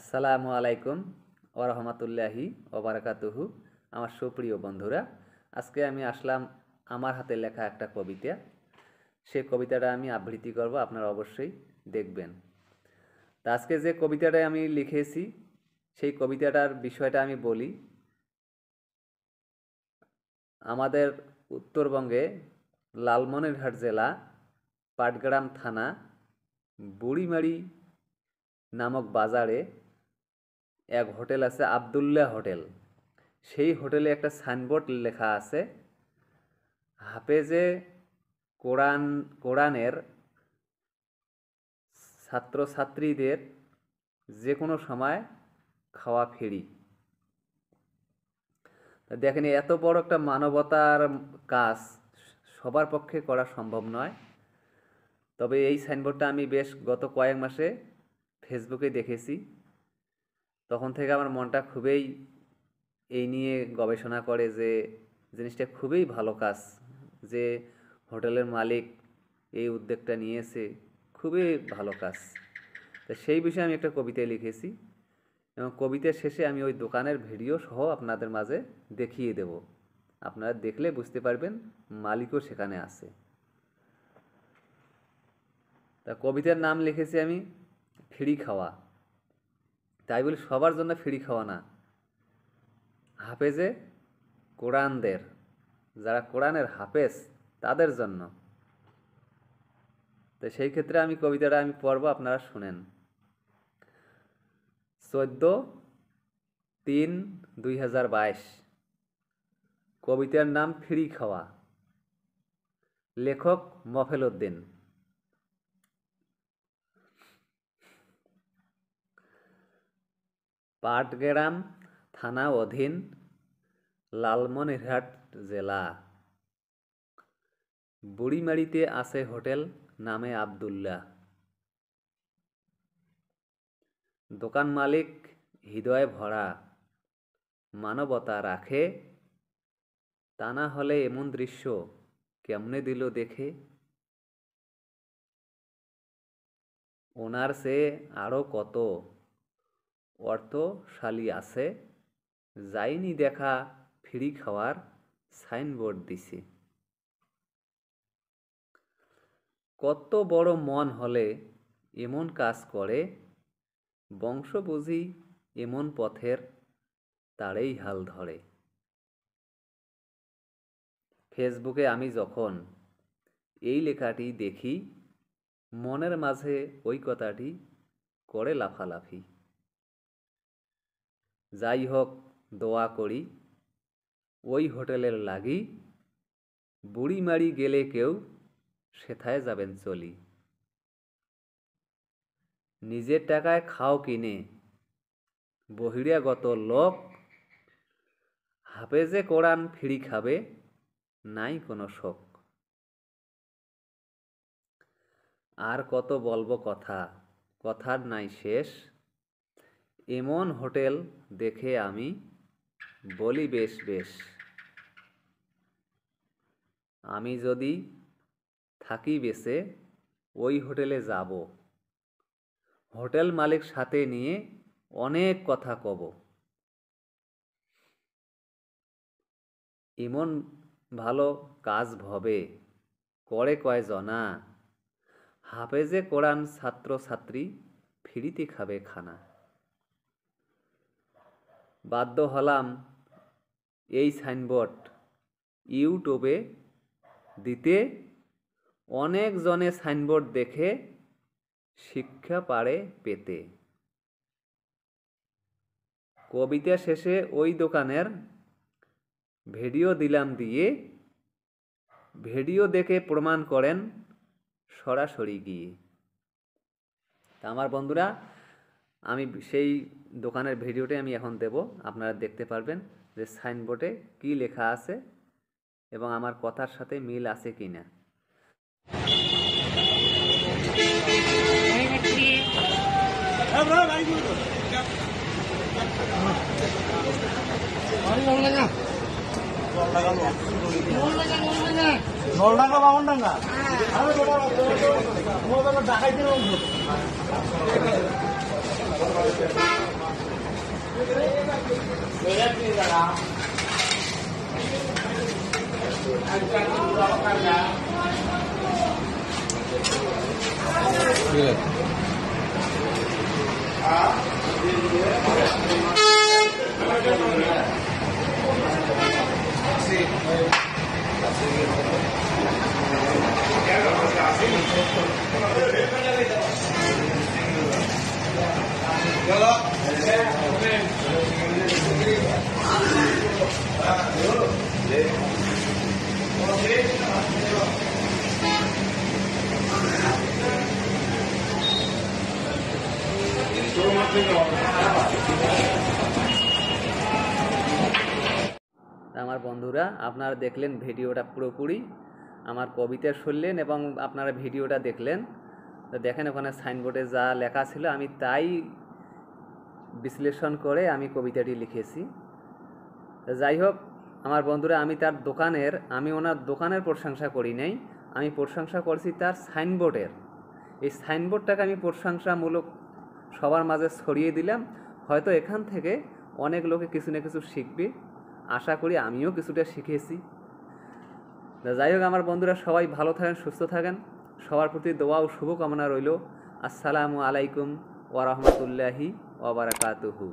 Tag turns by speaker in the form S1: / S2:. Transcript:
S1: আসসালামু আলাইকুম ওরহমাতুল্লাহি ওবারাকাতুহু আমার সুপ্রিয় বন্ধুরা আজকে আমি আসলাম আমার হাতে লেখা একটা কবিতা সে কবিতাটা আমি আবৃত্তি করব আপনারা অবশ্যই দেখবেন তা আজকে যে কবিতাটা আমি লিখেছি সেই কবিতাটার বিষয়টা আমি বলি আমাদের উত্তরবঙ্গে লালমনিরহাট জেলা পাটগ্রাম থানা বুড়িমারি নামক বাজারে এক হোটেল আছে আবদুল্লাহ হোটেল সেই হোটেলে একটা সাইনবোর্ড লেখা আছে হাফেজে কোরআন কোরআনের ছাত্রছাত্রীদের যে কোনো সময় খাওয়া ফেরি দেখেন এত বড় একটা মানবতার কাজ সবার পক্ষে করা সম্ভব নয় তবে এই সাইনবোর্ডটা আমি বেশ গত কয়েক মাসে ফেসবুকে দেখেছি তখন থেকে আমার মনটা খুবই এই নিয়ে গবেষণা করে যে জিনিসটা খুবই ভালো কাজ যে হোটেলের মালিক এই উদ্যোগটা নিয়েছে খুবই ভালো কাজ তা সেই বিষয়ে আমি একটা কবিতায় লিখেছি এবং কবিতার শেষে আমি ওই দোকানের ভিডিও সহ আপনাদের মাঝে দেখিয়ে দেব আপনারা দেখলে বুঝতে পারবেন মালিকও সেখানে আছে তা কবিতার নাম লিখেছি আমি ফিরি খাওয়া তাই বলি সবার জন্য ফ্রি খাওয়া না হাফেজে কোরআনদের যারা কোরআনের হাফেজ তাদের জন্য তো সেই ক্ষেত্রে আমি কবিতাটা আমি পড়ব আপনারা শুনেন চোদ্দ তিন দুই হাজার বাইশ কবিতার নাম ফ্রি খাওয়া লেখক মফেল উদ্দিন পাটগ্রাম থানা অধীন লালমনিরহাট জেলা বুড়িমারিতে আছে হোটেল নামে আবদুল্লা দোকান মালিক হৃদয় ভরা মানবতা রাখে তা না হলে এমন দৃশ্য কেমনে দিল দেখে ওনার সে আরও কত অর্থশালী আছে যাইনি দেখা ফিরি খাওয়ার সাইনবোর্ড দিছে কত বড় মন হলে এমন কাজ করে বংশ বুঝি এমন পথের তারেই হাল ধরে ফেসবুকে আমি যখন এই লেখাটি দেখি মনের মাঝে ওই কথাটি করে লাফালাফি যাই হোক দোয়া করি ওই হোটেলের লাগি বুড়ি মারি গেলে কেউ সেথায় যাবেন চলি নিজের টাকায় খাও কিনে বহিরাগত লোক হাফেজে কোরআন ফিরি খাবে নাই কোনো শোক আর কত বলবো কথা কথার নাই শেষ এমন হোটেল দেখে আমি বলি বেশ বেশ আমি যদি থাকি বেছে ওই হোটেলে যাব হোটেল মালিক সাথে নিয়ে অনেক কথা কব এমন ভালো কাজ ভবে করে কয় জনা হাফেজে কোরআন ছাত্রছাত্রী ফিরিতে খাবে খানা বাধ্য হলাম এই সাইনবোর্ড ইউটিউবে দিতে অনেকজনে সাইনবোর্ড দেখে শিক্ষা পারে পেতে কবিতা শেষে ওই দোকানের ভিডিও দিলাম দিয়ে ভিডিও দেখে প্রমাণ করেন সরাসরি গিয়ে আমার বন্ধুরা আমি সেই দোকানের ভিডিওটাই আমি এখন দেব আপনারা দেখতে পারবেন যে সাইনবোর্ডে কি লেখা আছে এবং আমার কথার সাথে মিল আছে কি না নলডাঙ্গা হ্যাঁ। Good. Terima kasih. আমার বন্ধুরা আপনারা দেখলেন ভিডিওটা পুরোপুরি আমার কবিতা শুনলেন এবং আপনারা ভিডিওটা দেখলেন দেখেন ওখানে সাইনবোর্ডে যা লেখা ছিল আমি তাই বিশ্লেষণ করে আমি কবিতাটি লিখেছি যাই হোক আমার বন্ধুরা আমি তার দোকানের আমি ওনার দোকানের প্রশংসা করি নাই আমি প্রশংসা করছি তার সাইনবোর্ডের এই সাইনবোর্ডটাকে আমি প্রশংসামূলক সবার মাঝে ছড়িয়ে দিলাম হয়তো এখান থেকে অনেক লোকে কিছু না কিছু শিখবে আশা করি আমিও কিছুটা শিখেছি যাই হোক আমার বন্ধুরা সবাই ভালো থাকেন সুস্থ থাকেন সবার প্রতি দোয়া ও শুভকামনা রইল আসসালামু আলাইকুম ওয়া রাহমাতুল্লাহি wabarakatuhu